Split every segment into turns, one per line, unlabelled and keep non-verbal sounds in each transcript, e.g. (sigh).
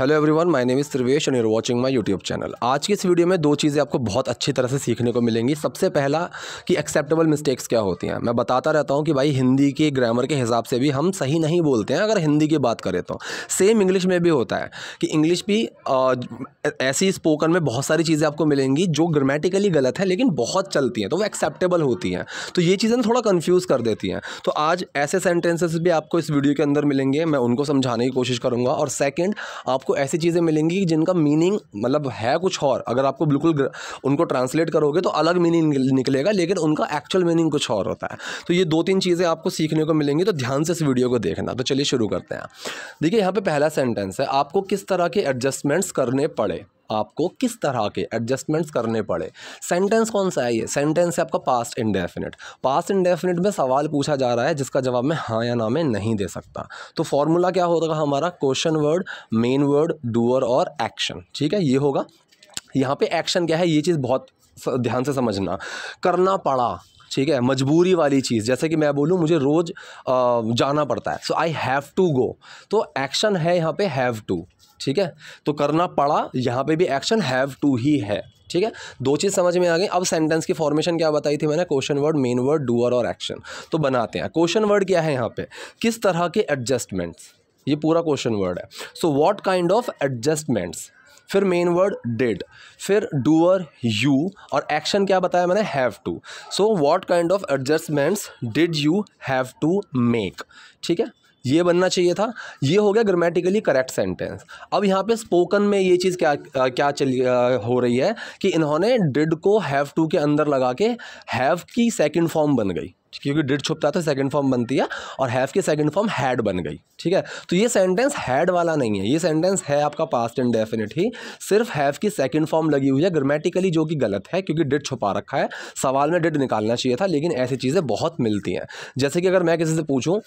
hello everyone my name is Trivesh and are watching my YouTube channel आज की इस video में दो चीज़ें आपको बहुत अच्छी तरह से सीखने को मिलेंगी सबसे पहला कि एक्सेप्टेबल मिस्टेक्स क्या होती हैं मैं बताता रहता हूं कि भाई हिंदी के ग्रामर के हिसाब से भी हम सही नहीं बोलते हैं अगर हिंदी की बात करें तो सेम इंग्लिश में भी होता है कि इंग्लिश भी ऐसी स्पोकन में बहुत सारी चीज़ें आपको मिलेंगी जो ग्रामेटिकली गलत है लेकिन बहुत चलती हैं तो वो एक्सेप्टेबल होती हैं तो ये चीज़ें थोड़ा कन्फ्यूज़ कर देती हैं तो आज ऐसे सेंटेंसेस भी आपको इस वीडियो के अंदर मिलेंगे मैं उनको समझाने की कोशिश करूँगा और सेकेंड आपको आपको ऐसी चीज़ें मिलेंगी जिनका मीनिंग मतलब है कुछ और अगर आपको बिल्कुल उनको ट्रांसलेट करोगे तो अलग मीनिंग निकलेगा लेकिन उनका एक्चुअल मीनिंग कुछ और होता है तो ये दो तीन चीज़ें आपको सीखने को मिलेंगी तो ध्यान से इस वीडियो को देखना तो चलिए शुरू करते हैं देखिए यहाँ पर पहला सेंटेंस है आपको किस तरह के एडजस्टमेंट्स करने पड़े आपको किस तरह के एडजस्टमेंट्स करने पड़े सेंटेंस कौन सा है ये सेंटेंस है आपका पास्ट इंडेफिनिट पास्ट इंडेफिनिट में सवाल पूछा जा रहा है जिसका जवाब मैं हाँ या ना में नहीं दे सकता तो फॉर्मूला क्या होगा हमारा question word main word doer और एक्शन ठीक है ये होगा यहाँ पे एक्शन क्या है ये चीज़ बहुत ध्यान से समझना करना पड़ा ठीक है मजबूरी वाली चीज़ जैसे कि मैं बोलूँ मुझे रोज़ जाना पड़ता है so I have to go तो एक्शन है यहाँ पे हैव टू ठीक है तो करना पड़ा यहाँ पे भी एक्शन हैव टू ही है ठीक है दो चीज़ समझ में आ गई अब सेंटेंस की फॉर्मेशन क्या बताई थी मैंने question word main word doer और एक्शन तो बनाते हैं क्वेश्चन वर्ड क्या है यहाँ पे किस तरह के एडजस्टमेंट्स ये पूरा क्वेश्चन वर्ड है so what kind of adjustments फिर मेन वर्ड डिड फिर डूअर यू और एक्शन क्या बताया मैंने have to so what kind of adjustments did you have to make ठीक है ये बनना चाहिए था ये हो गया ग्रामेटिकली करेक्ट सेंटेंस अब यहाँ पे स्पोकन में ये चीज़ क्या क्या चल हो रही है कि इन्होंने डिड को हैव टू के अंदर लगा के हैव की सेकंड फॉर्म बन गई क्योंकि डिड छुपता था सेकंड फॉर्म बनती है और हैव की सेकंड फॉर्म हैड बन गई ठीक है तो ये सेंटेंस हैड वाला नहीं है ये सेंटेंस है आपका पास्ट एंड डेफिनेट ही सिर्फ हैव की सेकंड फॉर्म लगी हुई है ग्रामेटिकली जो कि गलत है क्योंकि डिड छुपा रखा है सवाल में डिड निकालना चाहिए था लेकिन ऐसी चीज़ें बहुत मिलती हैं जैसे कि अगर मैं किसी से पूछूँ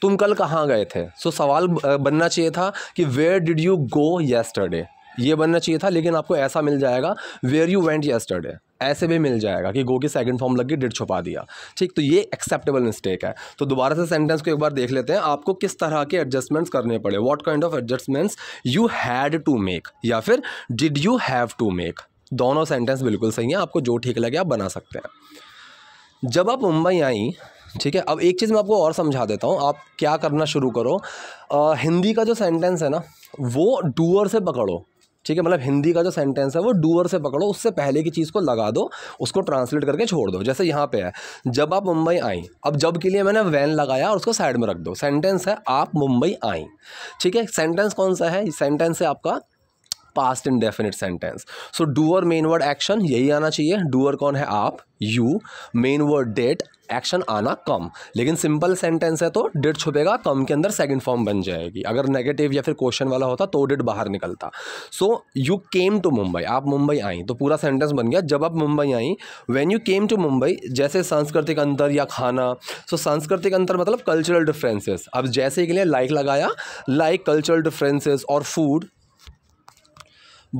तुम कल कहाँ गए थे सो so, सवाल बनना चाहिए था कि where did you go yesterday ये बनना चाहिए था लेकिन आपको ऐसा मिल जाएगा वेयर यू वेंट येस्टरडे ऐसे भी मिल जाएगा कि गो की सेकंड फॉर्म लग गई डिड छुपा दिया ठीक तो ये एक्सेप्टेबल मिस्टेक है तो दोबारा से सेंटेंस को एक बार देख लेते हैं आपको किस तरह के एडजस्टमेंट्स करने पड़े what kind of adjustments you had to make या फिर did you have to make दोनों सेंटेंस बिल्कुल सही हैं आपको जो ठीक लगे आप बना सकते हैं जब आप मुंबई आई ठीक है अब एक चीज़ मैं आपको और समझा देता हूँ आप क्या करना शुरू करो आ, हिंदी का जो सेंटेंस है ना वो डूअर से पकड़ो ठीक है मतलब हिंदी का जो सेंटेंस है वो डूअर से पकड़ो उससे पहले की चीज़ को लगा दो उसको ट्रांसलेट करके छोड़ दो जैसे यहाँ पे है जब आप मुंबई आई अब जब के लिए मैंने वैन लगाया और उसको साइड में रख दो सेंटेंस है आप मुंबई आई ठीक है सेंटेंस कौन सा है सेंटेंस है आपका past indefinite sentence so doer main word action यही आना चाहिए डूअर कौन है आप you main word did action आना कम लेकिन सिंपल सेंटेंस है तो डेट छुपेगा कम के अंदर सेकंड फॉर्म बन जाएगी अगर नेगेटिव या फिर क्वेश्चन वाला होता तो डिट बाहर निकलता so you came to Mumbai आप मुंबई आई तो पूरा सेंटेंस बन गया जब आप मुंबई आई when you came to Mumbai जैसे सांस्कृतिक अंतर या खाना सो so, सांस्कृतिक अंतर मतलब कल्चरल डिफरेंसेस अब जैसे के लिए लाइक लगाया लाइक कल्चरल डिफ्रेंसेज और फूड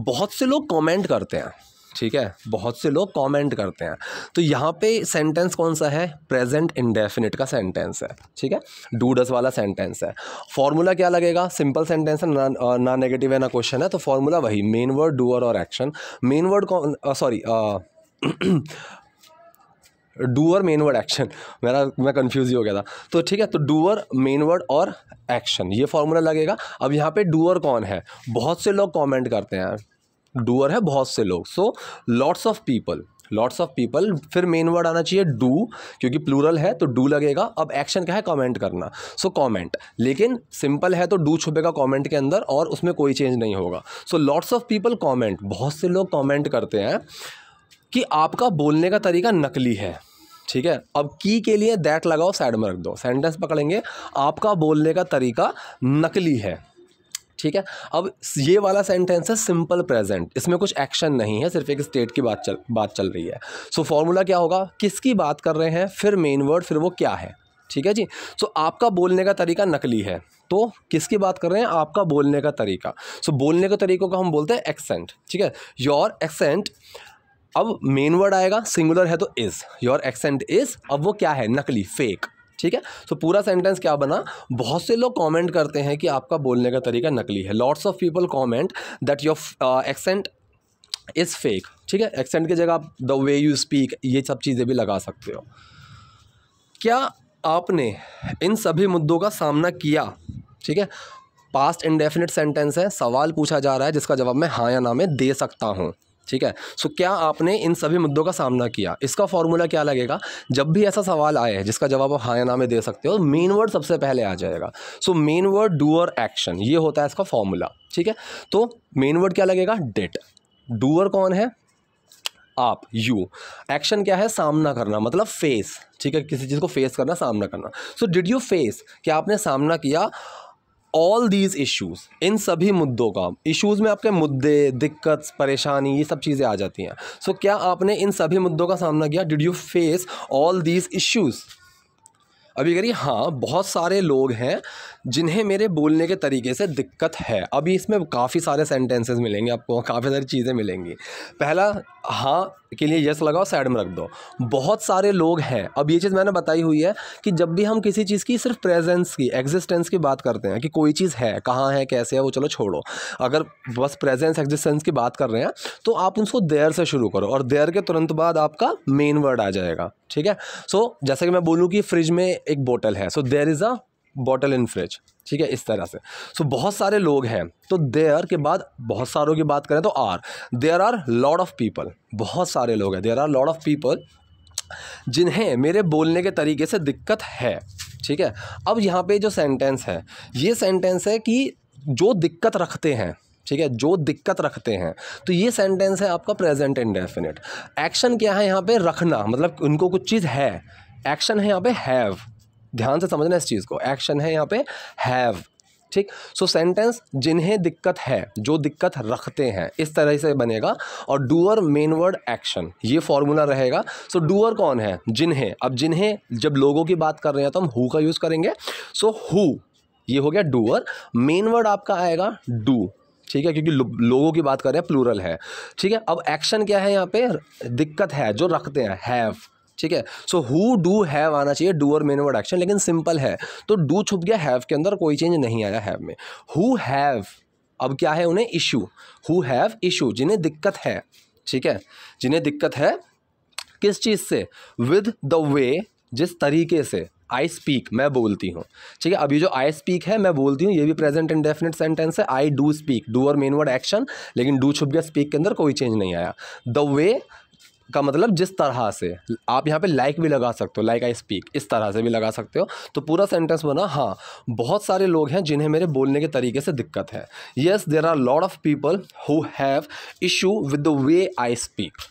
बहुत से लोग कमेंट करते हैं ठीक है बहुत से लोग कमेंट करते हैं तो यहाँ पे सेंटेंस कौन सा है प्रेजेंट इंडेफिनिट का सेंटेंस है ठीक है डूडस वाला सेंटेंस है फॉर्मूला क्या लगेगा सिंपल सेंटेंस है ना ना नेगेटिव है ना क्वेश्चन है तो फॉर्मूला वही मेन वर्ड डूअर और एक्शन मेन वर्ड कौन sorry (clears throat) doer main word action मेरा मैं कन्फ्यूज ही हो गया था तो ठीक है तो डूअर मेन वर्ड और एक्शन ये फॉर्मूला लगेगा अब यहाँ पे डूअर कौन है बहुत से लोग कमेंट करते हैं डूअर है बहुत से लोग so lots of people lots of people फिर मेन वर्ड आना चाहिए डू क्योंकि प्लूरल है तो डू लगेगा अब एक्शन क्या है कमेंट करना सो so, कमेंट लेकिन सिंपल है तो डू छुपेगा कमेंट के अंदर और उसमें कोई चेंज नहीं होगा so lots of people comment बहुत से लोग कमेंट करते हैं कि आपका बोलने का तरीका नकली है ठीक है अब की के लिए दैट लगाओ साइड में रख दो सेंटेंस पकड़ेंगे आपका बोलने का तरीका नकली है ठीक है अब ये वाला सेंटेंस है सिंपल प्रेजेंट इसमें कुछ एक्शन नहीं है सिर्फ एक स्टेट की बात चल बात चल रही है सो so, फॉर्मूला क्या होगा किसकी बात कर रहे हैं फिर मेन वर्ड फिर वो क्या है ठीक है जी सो so, आपका बोलने का तरीका नकली है तो किसकी बात कर रहे हैं आपका बोलने का तरीका सो so, बोलने के तरीकों का हम बोलते हैं एक्सेंट ठीक है योर एक्सेंट अब मेन वर्ड आएगा सिंगुलर है तो इज़ योर एक्सेंट इज़ अब वो क्या है नकली फेक ठीक है तो पूरा सेंटेंस क्या बना बहुत से लोग कमेंट करते हैं कि आपका बोलने का तरीका नकली है lots of people comment that your accent is fake ठीक है एक्सेंट की जगह आप द वे यू स्पीक ये सब चीज़ें भी लगा सकते हो क्या आपने इन सभी मुद्दों का सामना किया ठीक है पास्ट इंडेफिनिट सेंटेंस है सवाल पूछा जा रहा है जिसका जवाब मैं हाँ या ना में दे सकता हूँ ठीक है सो क्या आपने इन सभी मुद्दों का सामना किया इसका फॉर्मूला क्या लगेगा जब भी ऐसा सवाल आए जिसका जवाब आप हाँ नाम ना में दे सकते हो मेन तो वर्ड सबसे पहले आ जाएगा so main word doer action ये होता है इसका फॉर्मूला ठीक है तो मेन वर्ड क्या लगेगा डेट डूअर कौन है आप यू एक्शन क्या है सामना करना मतलब फेस ठीक है किसी चीज़ को फेस करना सामना करना सो डिड यू फेस क्या आपने सामना किया ऑल दीज इश्यूज़ इन सभी मुद्दों का इश्यूज़ में आपके मुद्दे दिक्कत परेशानी ये सब चीज़ें आ जाती हैं सो so, क्या आपने इन सभी मुद्दों का सामना किया did you face all these issues अभी करिए हाँ बहुत सारे लोग हैं जिन्हें मेरे बोलने के तरीके से दिक्कत है अभी इसमें काफ़ी सारे सेंटेंसेस मिलेंगे आपको काफ़ी सारी चीज़ें मिलेंगी पहला हाँ के लिए यस लगाओ साइड में रख दो बहुत सारे लोग हैं अब ये चीज़ मैंने बताई हुई है कि जब भी हम किसी चीज़ की सिर्फ प्रेजेंस की एग्जिस्टेंस की बात करते हैं कि कोई चीज़ है कहाँ है कैसे है वो चलो छोड़ो अगर बस प्रेजेंस एग्जिस्टेंस की बात कर रहे हैं तो आप उसको देर से शुरू करो और देर के तुरंत बाद आपका मेन वर्ड आ जाएगा ठीक है सो so, जैसे कि मैं बोलूँ कि फ्रिज में एक बोटल है so there is a bottle in fridge ठीक है इस तरह से सो so, बहुत सारे लोग हैं तो देयर के बाद बहुत सारों की बात करें तो are there are lot of people बहुत सारे लोग हैं there are lot of people जिन्हें मेरे बोलने के तरीके से दिक्कत है ठीक है अब यहाँ पे जो सेंटेंस है ये सेंटेंस है कि जो दिक्कत रखते हैं ठीक है जो दिक्कत रखते हैं तो ये सेंटेंस है आपका प्रेजेंट इंडेफिनिट एक्शन क्या है यहाँ पे रखना मतलब उनको कुछ चीज़ है एक्शन है यहाँ पे हैव ध्यान से समझना इस चीज़ को एक्शन है यहाँ पे हैव ठीक सो सेंटेंस जिन्हें दिक्कत है जो दिक्कत रखते हैं इस तरह से बनेगा और डूअर मेन वर्ड एक्शन ये फॉर्मूला रहेगा सो so, डूअर कौन है जिन्हें अब जिन्हें जब लोगों की बात कर रहे हैं तो हम हु का यूज़ करेंगे सो so, हु ये हो गया डूअर मेन वर्ड आपका आएगा डू ठीक है क्योंकि लो, लोगों की बात कर रहे हैं प्लूरल है ठीक है अब एक्शन क्या है यहाँ पे दिक्कत है जो रखते हैं हैव ठीक है सो हु डू हैव आना चाहिए डू और मेन वर्ड एक्शन लेकिन सिंपल है तो डू छुप गया हैव के अंदर कोई चेंज नहीं आया हैव में हु हैव अब क्या है उन्हें इशू हु हैव इशू जिन्हें दिक्कत है ठीक है जिन्हें दिक्कत है किस चीज़ से विद द वे जिस तरीके से आई स्पीक मैं बोलती हूँ ठीक है अभी जो आई स्पीक है मैं बोलती हूँ ये भी प्रेजेंट एंड डेफिनेट सेंटेंस है आई डू स्पीक डू और मेन वर्ड एक्शन लेकिन डू छुप गया स्पीक के अंदर कोई चेंज नहीं आया द वे का मतलब जिस तरह से आप यहाँ पे लाइक भी लगा सकते हो लाइक आई स्पीक इस तरह से भी लगा सकते हो तो पूरा सेंटेंस बना हाँ बहुत सारे लोग हैं जिन्हें मेरे बोलने के तरीके से दिक्कत है yes there are lot of people who have issue with the way I speak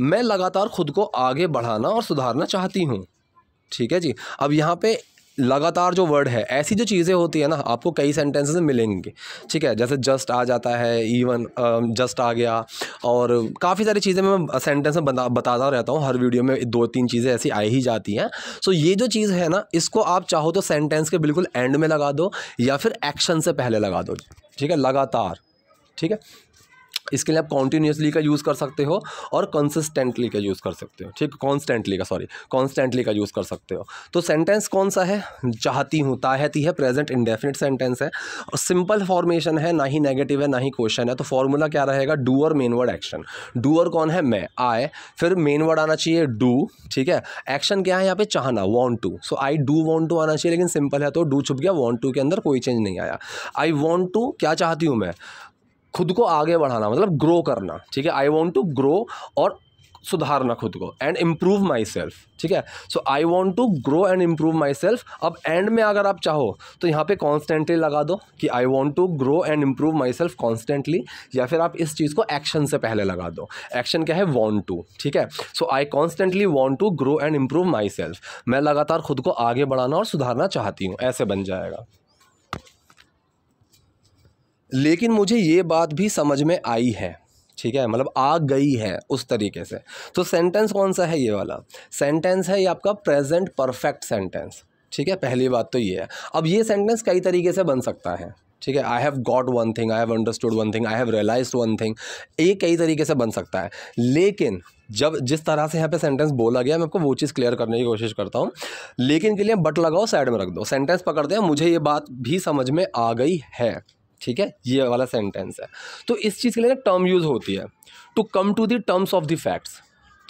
मैं लगातार खुद को आगे बढ़ाना और सुधारना चाहती हूँ ठीक है जी अब यहाँ पे लगातार जो वर्ड है ऐसी जो चीज़ें होती है ना आपको कई सेंटेंसेस मिलेंगे ठीक है जैसे जस्ट आ जाता है इवन जस्ट आ गया और काफ़ी सारी चीज़ें मैं सेंटेंस में बता बताता रहता हूँ हर वीडियो में दो तीन चीज़ें ऐसी आई ही जाती हैं सो ये जो चीज़ है ना इसको आप चाहो तो सेंटेंस के बिल्कुल एंड में लगा दो या फिर एक्शन से पहले लगा दो ठीक है लगातार ठीक है इसके लिए आप कॉन्टीन्यूसली का यूज़ कर सकते हो और कंसिस्टेंटली का यूज़ कर सकते हो ठीक कॉन्स्टेंटली का सॉरी कॉन्स्टेंटली का यूज़ कर सकते हो तो सेंटेंस कौन सा है चाहती हूँ ताहती है प्रेजेंट इंडेफिनिट सेंटेंस है और सिंपल फॉर्मेशन है ना ही नेगेटिव है ना ही क्वेश्चन है तो फॉर्मूला क्या रहेगा डू और मेन वर्ड एक्शन डूअर कौन है मैं आए फिर मेन वर्ड आना चाहिए डू ठीक है एक्शन क्या है यहाँ पे चाहना want to so I do want to आना चाहिए लेकिन सिंपल है तो डू छुप गया वॉन्ट टू के अंदर कोई चेंज नहीं आया आई वॉन्ट टू क्या चाहती हूँ मैं खुद को आगे बढ़ाना मतलब ग्रो करना ठीक है आई वॉन्ट टू ग्रो और सुधारना खुद को एंड इम्प्रूव माई सेल्फ ठीक है so I want to grow and improve myself अब एंड में अगर आप चाहो तो यहाँ पे कॉन्स्टेंटली लगा दो कि I want to grow and improve myself constantly या फिर आप इस चीज़ को एक्शन से पहले लगा दो एक्शन क्या है वॉन्ट टू ठीक है so I constantly want to grow and improve myself मैं लगातार खुद को आगे बढ़ाना और सुधारना चाहती हूँ ऐसे बन जाएगा लेकिन मुझे ये बात भी समझ में आई है ठीक है मतलब आ गई है उस तरीके से तो सेंटेंस कौन सा है ये वाला सेंटेंस है ये आपका प्रेजेंट परफेक्ट सेंटेंस ठीक है पहली बात तो ये है अब ये सेंटेंस कई तरीके से बन सकता है ठीक है I have got one thing I have understood one thing I have realise one thing ये कई तरीके से बन सकता है लेकिन जब जिस तरह से यहाँ पे सेंटेंस बोला गया मैं आपको वो चीज़ क्लियर करने की कोशिश करता हूँ लेकिन के लिए बट लगाओ साइड में रख दो सेंटेंस पकड़ते हैं मुझे ये बात भी समझ में आ गई है ठीक है ये वाला सेंटेंस है तो इस चीज़ के लिए टर्म यूज़ होती है to come to the terms of the facts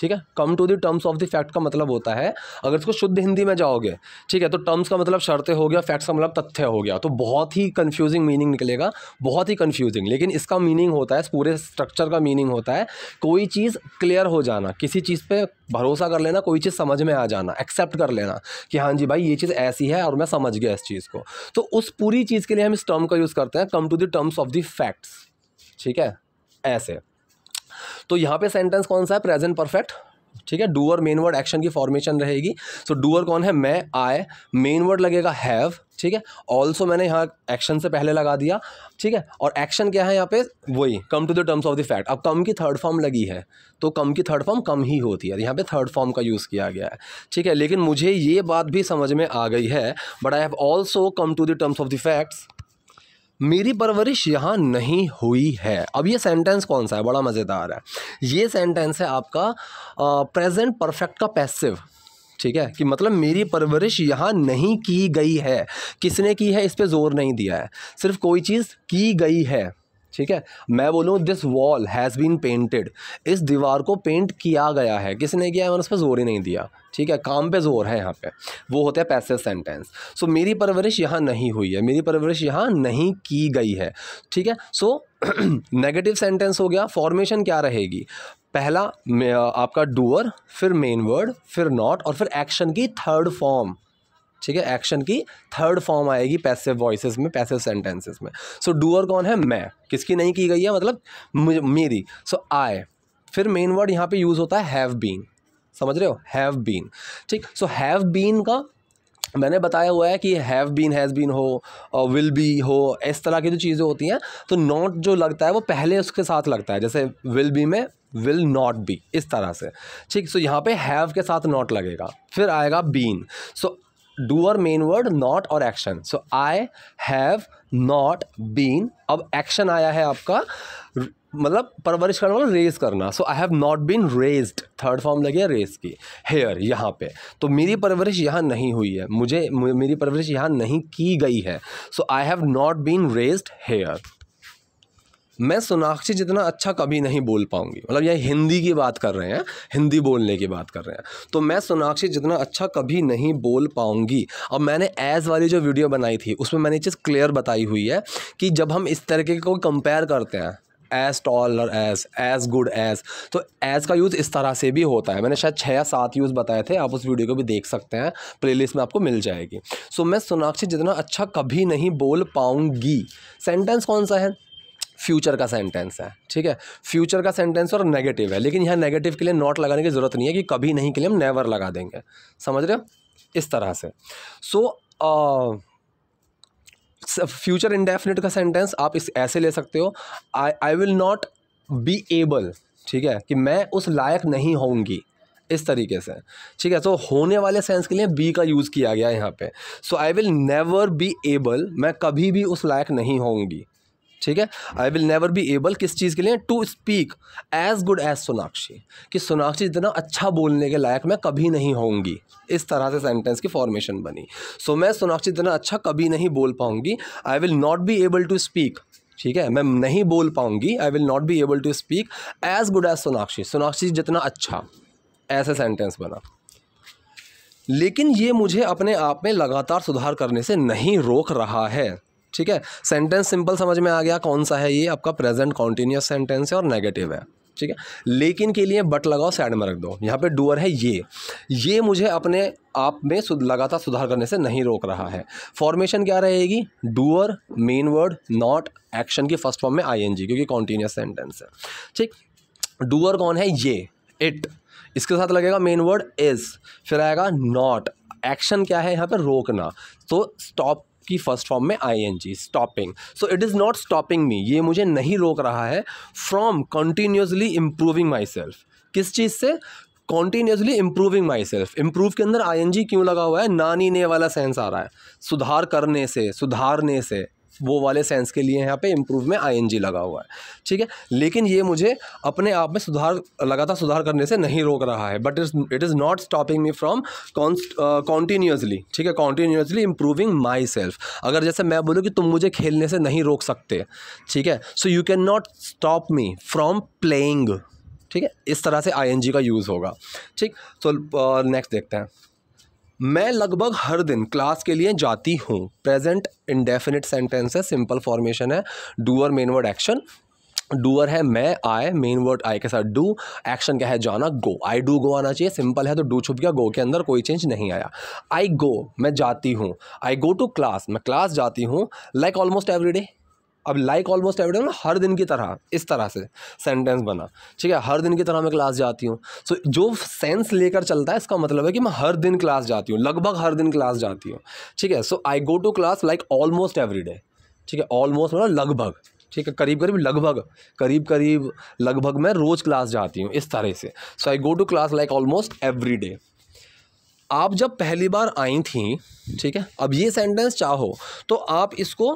ठीक है come to the terms of the fact का मतलब होता है अगर इसको शुद्ध हिंदी में जाओगे ठीक है तो टर्म्स का मतलब शर्तें हो गया फैक्ट्स का मतलब तथ्य हो गया तो बहुत ही कन्फ्यूजिंग मीनिंग निकलेगा बहुत ही कन्फ्यूजिंग लेकिन इसका मीनिंग होता है इस पूरे स्ट्रक्चर का मीनिंग होता है कोई चीज़ क्लियर हो जाना किसी चीज़ पर भरोसा कर लेना कोई चीज़ समझ में आ जाना एक्सेप्ट कर लेना कि हाँ जी भाई ये चीज़ ऐसी है और मैं समझ गया इस चीज़ को तो उस पूरी चीज़ के लिए हम इस टर्म का यूज़ करते हैं come to the terms of the facts ठीक है ऐसे तो यहाँ पे सेंटेंस कौन सा है प्रेजेंट परफेक्ट ठीक है डूअर मेन वर्ड एक्शन की फॉर्मेशन रहेगी सो so, डूअर कौन है मैं आई मेन वर्ड लगेगा हैव ठीक है ऑल्सो मैंने यहाँ एक्शन से पहले लगा दिया ठीक है और एक्शन क्या है यहाँ पे वही come to the terms of the fact अब कम की थर्ड फॉर्म लगी है तो कम की थर्ड फॉर्म कम ही होती है यहाँ पे थर्ड फॉर्म का यूज़ किया गया है ठीक है लेकिन मुझे ये बात भी समझ में आ गई है but I have also come to the terms of the facts मेरी परवरिश यहाँ नहीं हुई है अब ये सेंटेंस कौन सा है बड़ा मज़ेदार है ये सेंटेंस है आपका प्रेजेंट परफेक्ट का पैसिव ठीक है कि मतलब मेरी परवरिश यहाँ नहीं की गई है किसने की है इस पर ज़ोर नहीं दिया है सिर्फ कोई चीज़ की गई है ठीक है मैं बोलूँ this wall has been painted इस दीवार को पेंट किया गया है किसने किया है मैंने उस पर जोर ही नहीं दिया ठीक है काम पे जोर है यहाँ पे वो होता है पैसे सेंटेंस सो मेरी परवरिश यहाँ नहीं हुई है मेरी परवरिश यहाँ नहीं की गई है ठीक है सो नेगेटिव सेंटेंस हो गया फॉर्मेशन क्या रहेगी पहला आपका डूअर फिर मेन वर्ड फिर नॉट और फिर एक्शन की थर्ड फॉर्म ठीक है एक्शन की थर्ड फॉर्म आएगी पैसे वॉइसेस में पैसे सेंटेंसेस में सो so, डूअर कौन है मैं किसकी नहीं की गई है मतलब मेरी सो आए आई फिर मेन वर्ड यहाँ पे यूज़ होता है हैव बीन समझ रहे हो हैव बीन ठीक सो हैव बीन का मैंने बताया हुआ है कि हैव बीन हैज़ बीन हो और विल बी हो इस तरह की जो चीज़ें होती हैं तो नॉट जो लगता है वो पहले उसके साथ लगता है जैसे विल बी में विल नॉट बी इस तरह से ठीक सो so, यहाँ पे हैव के साथ नॉट लगेगा फिर आएगा बीन सो so, डू और मेन वर्ड नॉट और action so I have not been अब एक्शन आया है आपका मतलब परवरिश करना मतलब रेज करना so I have not been raised third form लगी है रेज की हेयर यहाँ पे तो मेरी परवरिश यहाँ नहीं हुई है मुझे मेरी परवरिश यहाँ नहीं की गई है so I have not been raised here मैं सोनाक्षी जितना अच्छा कभी नहीं बोल पाऊँगी मतलब यह हिंदी की बात कर रहे हैं हिंदी बोलने की बात कर रहे हैं तो मैं सोनाक्षी जितना अच्छा कभी नहीं बोल पाऊँगी और मैंने एज़ वाली जो वीडियो बनाई थी उसमें मैंने चीज़ क्लियर बताई हुई है कि जब हम इस तरीके को कंपेयर करते हैं एज टॉल और एज एज गुड एज तो एज का यूज़ इस तरह से भी होता है मैंने शायद छः या सात यूज़ बताए थे आप उस वीडियो को भी देख सकते हैं प्लेलिस्ट में आपको मिल जाएगी सो so, मैं सोनाक्षी जितना अच्छा कभी नहीं बोल पाऊँगी सेंटेंस कौन सा है फ्यूचर का सेंटेंस है ठीक है फ्यूचर का सेंटेंस और नेगेटिव है लेकिन यहाँ नेगेटिव के लिए नॉट लगाने की ज़रूरत नहीं है कि कभी नहीं के लिए हम नेवर लगा देंगे समझ रहे हो इस तरह से so so, uh, future indefinite का सेंटेंस आप इस ऐसे ले सकते हो I I will not be able ठीक है कि मैं उस लायक नहीं होंगी इस तरीके से ठीक है तो होने वाले सेंस के लिए बी का यूज़ किया गया यहाँ पे so I will never be able मैं कभी भी उस लायक नहीं होंगी ठीक है I will never be able किस चीज़ के लिए to speak as good as Sonakshi कि सोनाक्षी जितना अच्छा बोलने के लायक मैं कभी नहीं होंगी इस तरह से सेंटेंस की फॉर्मेशन बनी सो so, मैं सोनाक्षी जितना अच्छा कभी नहीं बोल पाऊंगी I will not be able to speak ठीक है मैं नहीं बोल पाऊंगी I will not be able to speak as good as Sonakshi Sonakshi जितना अच्छा ऐसे सेंटेंस बना लेकिन ये मुझे अपने आप में लगातार सुधार करने से नहीं रोक रहा है ठीक है सेंटेंस सिंपल समझ में आ गया कौन सा है ये आपका प्रेजेंट कॉन्टीन्यूस सेंटेंस है और नेगेटिव है ठीक है लेकिन के लिए बट लगाओ साइड में रख दो यहाँ पे डूअर है ये ये मुझे अपने आप में लगातार सुधार करने से नहीं रोक रहा है फॉर्मेशन क्या रहेगी doer main word not action की फर्स्ट फॉर्म में आईएनजी क्योंकि कॉन्टिन्यूस सेंटेंस है ठीक डूअर कौन है ये इट इसके साथ लगेगा मेन वर्ड इज फिर आएगा नॉट एक्शन क्या है यहाँ पर रोकना तो स्टॉप की फर्स्ट फॉर्म में I N G stopping so it is not stopping me ये मुझे नहीं रोक रहा है from continuously improving myself किस चीज़ से continuously improving myself improve के अंदर आई एन जी क्यों लगा हुआ है नानी ने वाला सेंस आ रहा है सुधार करने से सुधारने से वो वाले सेंस के लिए यहाँ पे इम्प्रूव में आई लगा हुआ है ठीक है लेकिन ये मुझे अपने आप में सुधार लगातार सुधार करने से नहीं रोक रहा है but it is not stopping me from continuously ठीक है कॉन्टीन्यूसली इम्प्रूविंग माई सेल्फ अगर जैसे मैं बोलूँ कि तुम मुझे खेलने से नहीं रोक सकते ठीक है so you can not stop me from playing ठीक है इस तरह से आई का यूज़ होगा ठीक सो नेक्स्ट uh, देखते हैं मैं लगभग हर दिन क्लास के लिए जाती हूँ प्रेजेंट इंडेफिनिट सेंटेंस है सिंपल फॉर्मेशन है doer main word action doer है मैं आए मेन वर्ड आए के साथ डू एक्शन क्या है जाना गो आई डू गो आना चाहिए सिंपल है तो डू छुप गया गो के अंदर कोई चेंज नहीं आया आई गो मैं जाती हूँ आई गो टू क्लास मैं क्लास जाती हूँ लाइक ऑलमोस्ट एवरी डे अब लाइक ऑलमोस्ट एवरी डे हर दिन की तरह इस तरह से सेंटेंस बना ठीक है हर दिन की तरह मैं क्लास जाती हूँ सो so, जो सेंस लेकर चलता है इसका मतलब है कि मैं हर दिन क्लास जाती हूँ लगभग हर दिन क्लास जाती हूँ ठीक है so I go to class like almost every day ठीक है ऑलमोस्ट मतलब लगभग ठीक है करीब करीब लगभग करीब करीब लगभग मैं रोज़ क्लास जाती हूँ इस तरह से so I go to class like almost every day आप जब पहली बार आई थी ठीक है अब ये सेंटेंस चाहो तो आप इसको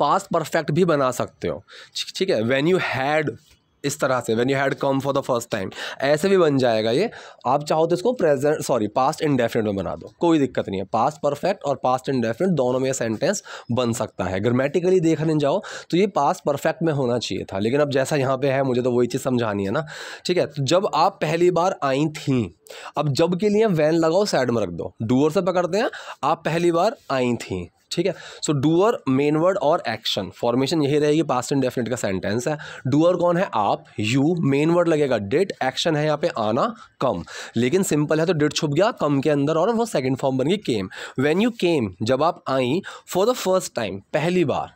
पास परफेक्ट भी बना सकते हो ठीक है वैन यू हैड इस तरह से when you had come for the first time ऐसे भी बन जाएगा ये आप चाहो तो इसको प्रेजेंट सॉरी पास्ट इंडेफिनेट में बना दो कोई दिक्कत नहीं है पास्ट परफेक्ट और पास्ट इंडेफिनेट दोनों में सेंटेंस बन सकता है ग्रामेटिकली देखने जाओ तो ये पास्ट परफेक्ट में होना चाहिए था लेकिन अब जैसा यहाँ पे है मुझे तो वही चीज़ समझानी है ना ठीक है तो जब आप पहली बार आई थी अब जब के लिए वैन लगाओ साइड में रख दो डूअर से पकड़ते हैं आप पहली बार आई थी ठीक है सो डूअर मेन वर्ड और एक्शन फॉर्मेशन यही रहेगी पास्ट डेफिनेट का सेंटेंस है डूअर कौन है आप यू मेन वर्ड लगेगा डिट एक्शन है यहाँ पे आना कम लेकिन सिंपल है तो डिट छुप गया कम के अंदर और वो सेकेंड फॉर्म बन गई केम वेन यू केम जब आप आई फॉर द फर्स्ट टाइम पहली बार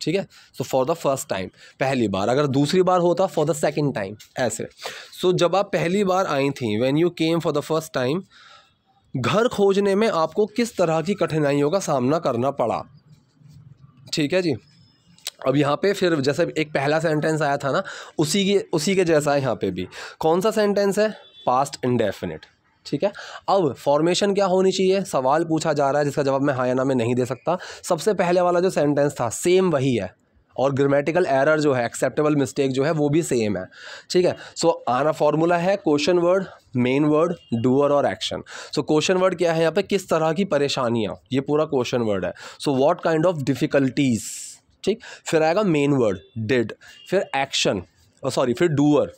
ठीक है so for the first time पहली बार अगर दूसरी बार होता फॉर द सेकेंड टाइम ऐसे सो so, जब आप पहली बार आई थी when you came for the first time घर खोजने में आपको किस तरह की कठिनाइयों का सामना करना पड़ा ठीक है जी अब यहाँ पे फिर जैसे एक पहला सेंटेंस आया था ना उसी के उसी के जैसा है यहाँ पे भी कौन सा सेंटेंस है पास्ट इंडेफिनिट ठीक है अब फॉर्मेशन क्या होनी चाहिए सवाल पूछा जा रहा है जिसका जवाब मैं हाँ या ना में नहीं दे सकता सबसे पहले वाला जो सेंटेंस था सेम वही है और ग्रामेटिकल एरर जो है एक्सेप्टेबल मिस्टेक जो है वो भी सेम है ठीक है सो so, आना फॉर्मूला है question word main word doer और एक्शन सो क्वेश्चन वर्ड क्या है यहाँ पे किस तरह की परेशानियाँ ये पूरा क्वेश्चन वर्ड है so what kind of difficulties ठीक फिर आएगा मेन वर्ड डिड फिर एक्शन सॉरी फिर डूअर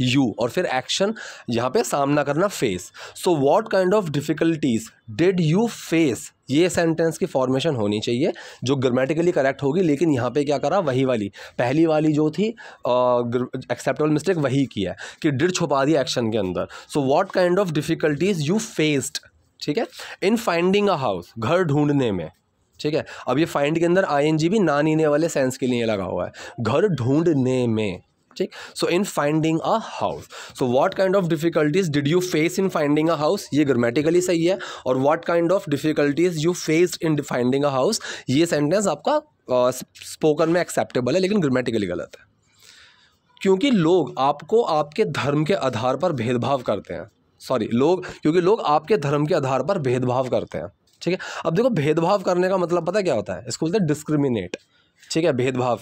यू और फिर एक्शन यहाँ पे सामना करना face so what kind of difficulties did you face ये सेंटेंस की फॉर्मेशन होनी चाहिए जो ग्रामेटिकली करेक्ट होगी लेकिन यहाँ पे क्या करा वही वाली पहली वाली जो थी एक्सेप्टेबल मिस्टेक वही की है कि डिड छुपा दिया एक्शन के अंदर so what kind of difficulties you faced ठीक है इन फाइंडिंग अ हाउस घर ढूंढने में ठीक है अब ये फाइंड के अंदर आई भी ना वाले सेंस के लिए लगा हुआ है घर ढूंढने में ठीक so in finding a house so what kind of difficulties did you face in finding a house ये ग्रामेटिकली सही है और what kind of difficulties you faced in finding a house ये सेंटेंस आपका स्पोकन uh, में acceptable है लेकिन grammatically गलत है क्योंकि लोग आपको आपके धर्म के आधार पर भेदभाव करते हैं सॉरी लोग क्योंकि लोग आपके धर्म के आधार पर भेदभाव करते हैं ठीक है अब देखो भेदभाव करने का मतलब पता क्या होता है इसको बोलते हैं डिस्क्रिमिनेट ठीक है भेदभाव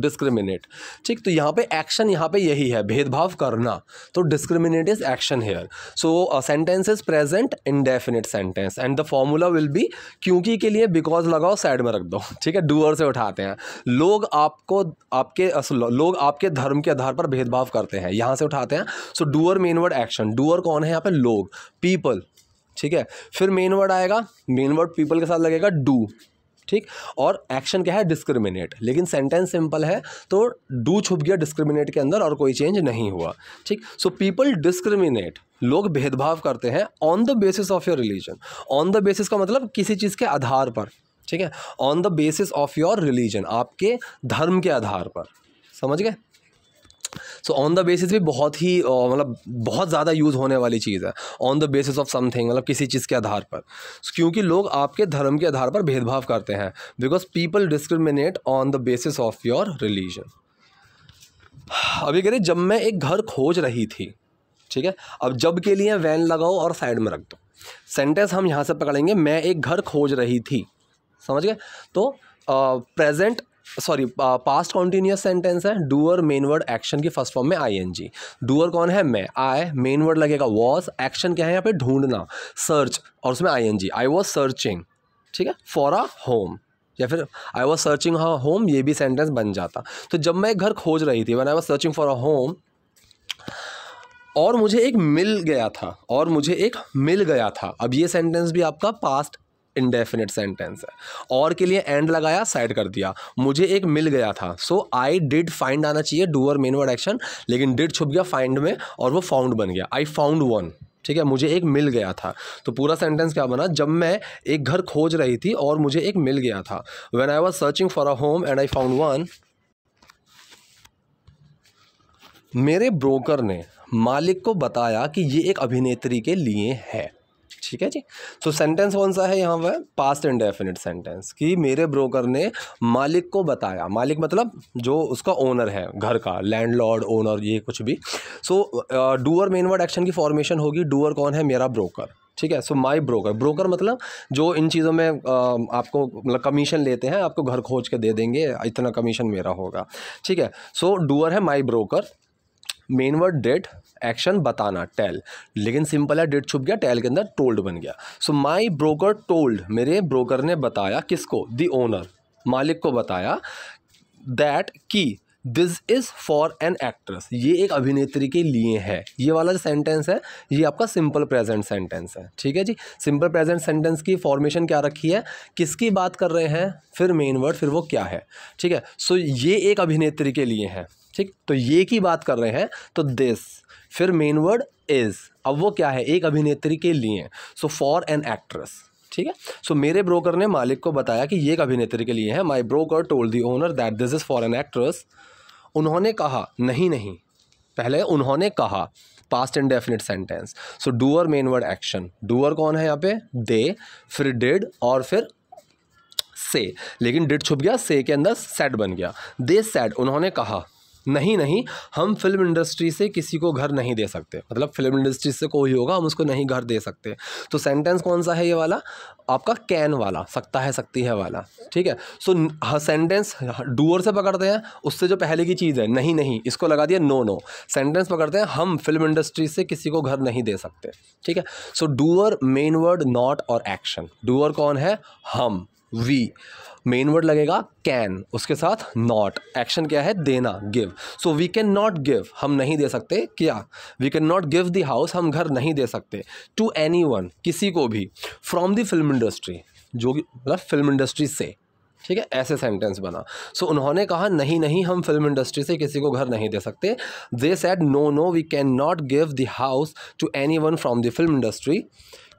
डिस्क्रिमिनेट ठीक तो यहाँ पे एक्शन यहाँ पे यही है भेदभाव करना तो discriminate is action here so sentence is present indefinite sentence and the formula will be क्योंकि के लिए बिकॉज लगाओ साइड में रख दो ठीक है डूअर से उठाते हैं लोग आपको आपके लोग आपके धर्म के आधार पर भेदभाव करते हैं यहाँ से उठाते हैं so doer main word action doer कौन है यहाँ पे लोग पीपल ठीक है फिर मेन वर्ड आएगा मेन वर्ड पीपल के साथ लगेगा डू ठीक और एक्शन क्या है डिस्क्रिमिनेट लेकिन सेंटेंस सिंपल है तो डू छुप गया डिस्क्रिमिनेट के अंदर और कोई चेंज नहीं हुआ ठीक सो पीपल डिस्क्रिमिनेट लोग भेदभाव करते हैं on the basis of your religion on the basis का मतलब किसी चीज़ के आधार पर ठीक है on the basis of your religion आपके धर्म के आधार पर समझ गए सो ऑन द बेसिस भी बहुत ही मतलब बहुत ज़्यादा यूज़ होने वाली चीज़ है on the basis of something मतलब किसी चीज़ के आधार पर so, क्योंकि लोग आपके धर्म के आधार पर भेदभाव करते हैं because people discriminate on the basis of your religion अभी कह रही जब मैं एक घर खोज रही थी ठीक है अब जब के लिए वैन लगाओ और साइड में रख दो सेंटेंस हम यहाँ से पकड़ेंगे मैं एक घर खोज रही थी समझ गए तो present sorry past continuous sentence है डूअर मेन वर्ड एक्शन की फर्स्ट फॉर्म में आई एन जी डूअर कौन है मैं आई मेन वर्ड लगेगा वॉज एक्शन क्या है यहाँ पे ढूंढना सर्च और उसमें I N G I was searching ठीक है फॉर अ होम या फिर I was searching a home ये भी सेंटेंस बन जाता तो जब मैं घर खोज रही थी when I was searching for a home और मुझे एक मिल गया था और मुझे एक मिल गया था अब ये सेंटेंस भी आपका पास्ट इनडेफिनेट सेंटेंस है और के लिए एंड लगाया साइड कर दिया मुझे एक मिल गया था सो आई डिड फाइंड आना चाहिए डूअर मेन वर्ड एक्शन लेकिन डिड छुप गया फाइंड में और वो फाउंड बन गया आई फाउंड वन ठीक है मुझे एक मिल गया था तो पूरा सेंटेंस क्या बना जब मैं एक घर खोज रही थी और मुझे एक मिल गया था when I was searching for a home and I found one मेरे ब्रोकर ने मालिक को बताया कि ये एक अभिनेत्री के लिए है ठीक है जी तो सेंटेंस कौन सा है यहाँ पर पास्ट इंडेफिनिट सेंटेंस कि मेरे ब्रोकर ने मालिक को बताया मालिक मतलब जो उसका ओनर है घर का लैंडलॉर्ड ओनर ये कुछ भी सो डूअर मेनवर्ड एक्शन की फॉर्मेशन होगी डूअर कौन है मेरा ब्रोकर ठीक है सो माय ब्रोकर ब्रोकर मतलब जो इन चीज़ों में आ, आपको मतलब कमीशन लेते हैं आपको घर खोज के दे देंगे इतना कमीशन मेरा होगा ठीक है सो डूअर है my broker main word did action बताना टेल लेकिन सिंपल है डेट छुप गया टेल के अंदर टोल्ड बन गया सो माई ब्रोकर टोल्ड मेरे ब्रोकर ने बताया किसको दी ओनर मालिक को बताया दैट की this is for an actress ये एक अभिनेत्री के लिए है ये वाला जो सेंटेंस है ये आपका सिंपल प्रेजेंट सेंटेंस है ठीक है जी सिंपल प्रेजेंट सेंटेंस की फॉर्मेशन क्या रखी है किसकी बात कर रहे हैं फिर मेन वर्ड फिर वो क्या है ठीक है सो so, ये एक अभिनेत्री के लिए है ठीक तो ये की बात कर रहे हैं तो दिस फिर मेन वर्ड इज़ अब वो क्या है एक अभिनेत्री के लिए सो फॉर एन एक्ट्रेस ठीक है सो मेरे ब्रोकर ने मालिक को बताया कि ये एक अभिनेत्री के लिए है my broker told the owner that this is for an actress उन्होंने कहा नहीं नहीं पहले उन्होंने कहा past and definite sentence so doer main word action doer कौन है यहाँ पे दे फिर डिड और फिर से लेकिन डिड छुप गया से के अंदर सेट बन गया दे सेट उन्होंने कहा नहीं नहीं हम फिल्म इंडस्ट्री से किसी को घर नहीं दे सकते मतलब फिल्म इंडस्ट्री से कोई होगा हम उसको नहीं घर दे सकते तो सेंटेंस कौन सा है ये वाला आपका कैन वाला सकता है सकती है वाला ठीक है सो हर सेंटेंस डूअर से पकड़ते हैं उससे जो पहले की चीज़ है नहीं नहीं इसको लगा दिया नो नो सेंटेंस पकड़ते हैं हम फिल्म इंडस्ट्री से किसी को घर नहीं दे सकते ठीक है so doer main word not और एक्शन डूअर कौन है हम वी मेन वर्ड लगेगा कैन उसके साथ नॉट एक्शन क्या है देना give so we can not give हम नहीं दे सकते क्या we can not give the house हम घर नहीं दे सकते टू एनी वन किसी को भी फ्रॉम द फिल्म इंडस्ट्री जो मतलब फिल्म इंडस्ट्री से ठीक है ऐसे सेंटेंस बना सो so, उन्होंने कहा नहीं नहीं हम फिल्म इंडस्ट्री से किसी को घर नहीं दे सकते they said no no we can not give the house to anyone from the film industry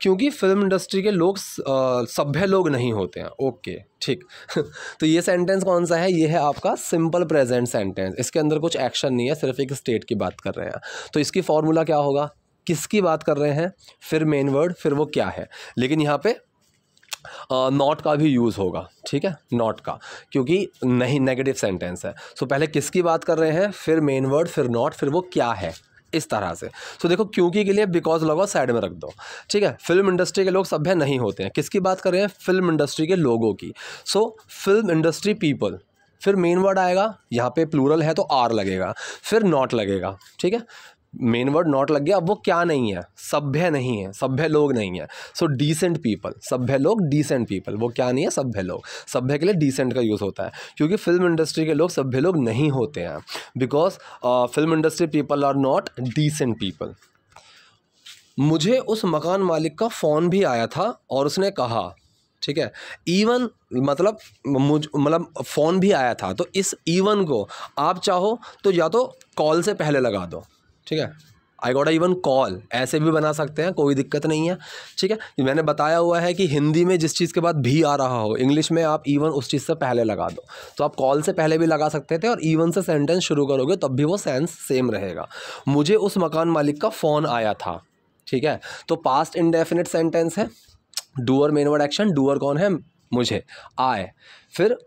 क्योंकि फिल्म इंडस्ट्री के लोग सभ्य लोग नहीं होते हैं ओके ठीक (laughs) तो ये सेंटेंस कौन सा है ये है आपका सिंपल प्रेजेंट सेंटेंस इसके अंदर कुछ एक्शन नहीं है सिर्फ एक स्टेट की बात कर रहे हैं तो इसकी फॉर्मूला क्या होगा किसकी बात कर रहे हैं फिर मेन वर्ड फिर वो क्या है लेकिन यहाँ पे नॉट uh, का भी यूज़ होगा ठीक है नॉट का क्योंकि नहीं नेगेटिव सेंटेंस है सो so, पहले किसकी बात कर रहे हैं फिर मेन वर्ड फिर नॉट फिर वो क्या है इस तरह से सो देखो क्योंकि के लिए बिकॉज लगाओ साइड में रख दो ठीक है फिल्म इंडस्ट्री के लोग सभ्य नहीं होते हैं किसकी बात कर रहे हैं फिल्म इंडस्ट्री के लोगों की सो फिल्म इंडस्ट्री पीपल फिर मेन वर्ड आएगा यहाँ पे प्लूरल है तो आर लगेगा फिर नॉट लगेगा ठीक है मेन वर्ड नॉट लग गया अब वो क्या नहीं है सभ्य नहीं है सभ्य लोग नहीं है सो डिसेंट पीपल सभ्य लोग डिसेंट पीपल वो क्या नहीं है सभ्य लोग सभ्य के लिए डिसेंट का यूज़ होता है क्योंकि फिल्म इंडस्ट्री के लोग सभ्य लोग नहीं होते हैं because film industry people are not decent people मुझे उस मकान मालिक का फ़ोन भी आया था और उसने कहा ठीक है इवन मतलब मुझ मतलब फ़ोन भी आया था तो इस इवन को आप चाहो तो या तो कॉल से पहले लगा दो ठीक है आई गॉट इवन कॉल ऐसे भी बना सकते हैं कोई दिक्कत नहीं है ठीक है मैंने बताया हुआ है कि हिंदी में जिस चीज़ के बाद भी आ रहा हो इंग्लिश में आप इवन उस चीज़ से पहले लगा दो तो आप कॉल से पहले भी लगा सकते थे और इवन से सेंटेंस शुरू करोगे तब भी वो सेंस सेम रहेगा मुझे उस मकान मालिक का फ़ोन आया था ठीक है तो पास्ट इनडेफिनेट सेंटेंस है डूअर मेनवर्ड एक्शन डूअर कौन है मुझे आए फिर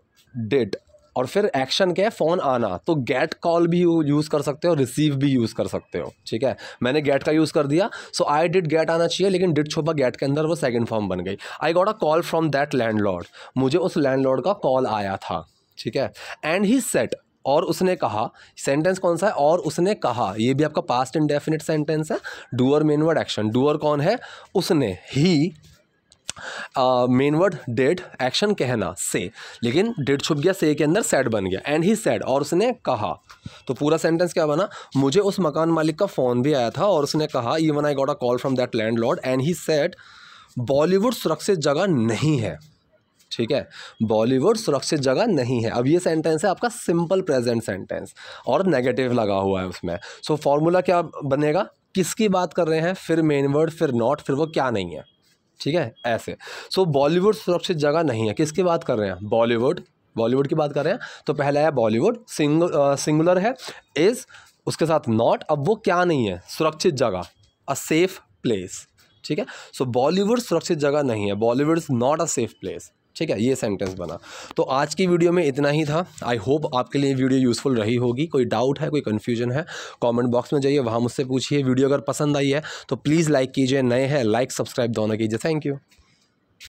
डेट और फिर एक्शन क्या है फ़ोन आना तो गेट कॉल भी यूज़ कर सकते हो रिसीव भी यूज़ कर सकते हो ठीक है मैंने गेट का यूज़ कर दिया सो आई डिड गेट आना चाहिए लेकिन डिड छोपा गेट के अंदर वो सेकेंड फॉर्म बन गई I got a call from that land मुझे उस लैंड का कॉल आया था ठीक है एंड ही सेट और उसने कहा सेंटेंस कौन सा है और उसने कहा ये भी आपका पास्ट इंडेफिनिट सेंटेंस है डूअर मेनवर्ड एक्शन डूअर कौन है उसने he main word did action कहना से लेकिन डेड छुप गया से के अंदर सैड बन गया एंड ही सैड और उसने कहा तो पूरा सेंटेंस क्या बना मुझे उस मकान मालिक का फ़ोन भी आया था और उसने कहा even I got a call from that landlord and he said Bollywood सुरक्षित जगह नहीं है ठीक है बॉलीवुड सुरक्षित जगह नहीं है अब ये सेंटेंस है आपका सिंपल प्रेजेंट सेंटेंस और नेगेटिव लगा हुआ है उसमें सो so, फॉर्मूला क्या बनेगा किसकी बात कर रहे हैं फिर मेन वर्ड फिर नॉट फिर वो क्या नहीं है ठीक है ऐसे सो बॉलीवुड सुरक्षित जगह नहीं है किसकी बात कर रहे हैं बॉलीवुड बॉलीवुड की बात कर रहे हैं तो पहला है बॉलीवुड सिंग सिंगुलर है इज़ उसके साथ नॉट अब वो क्या नहीं है सुरक्षित जगह अ सेफ प्लेस ठीक है सो बॉलीवुड सुरक्षित जगह नहीं है Bollywood is not a safe place ठीक है ये सेंटेंस बना तो आज की वीडियो में इतना ही था आई होप आपके लिए वीडियो यूज़फुल रही होगी कोई डाउट है कोई कन्फ्यूजन है कॉमेंट बॉक्स में जाइए वहाँ मुझसे पूछिए वीडियो अगर पसंद आई है तो प्लीज़ लाइक कीजिए नए हैं लाइक सब्सक्राइब दोनों कीजिए थैंक यू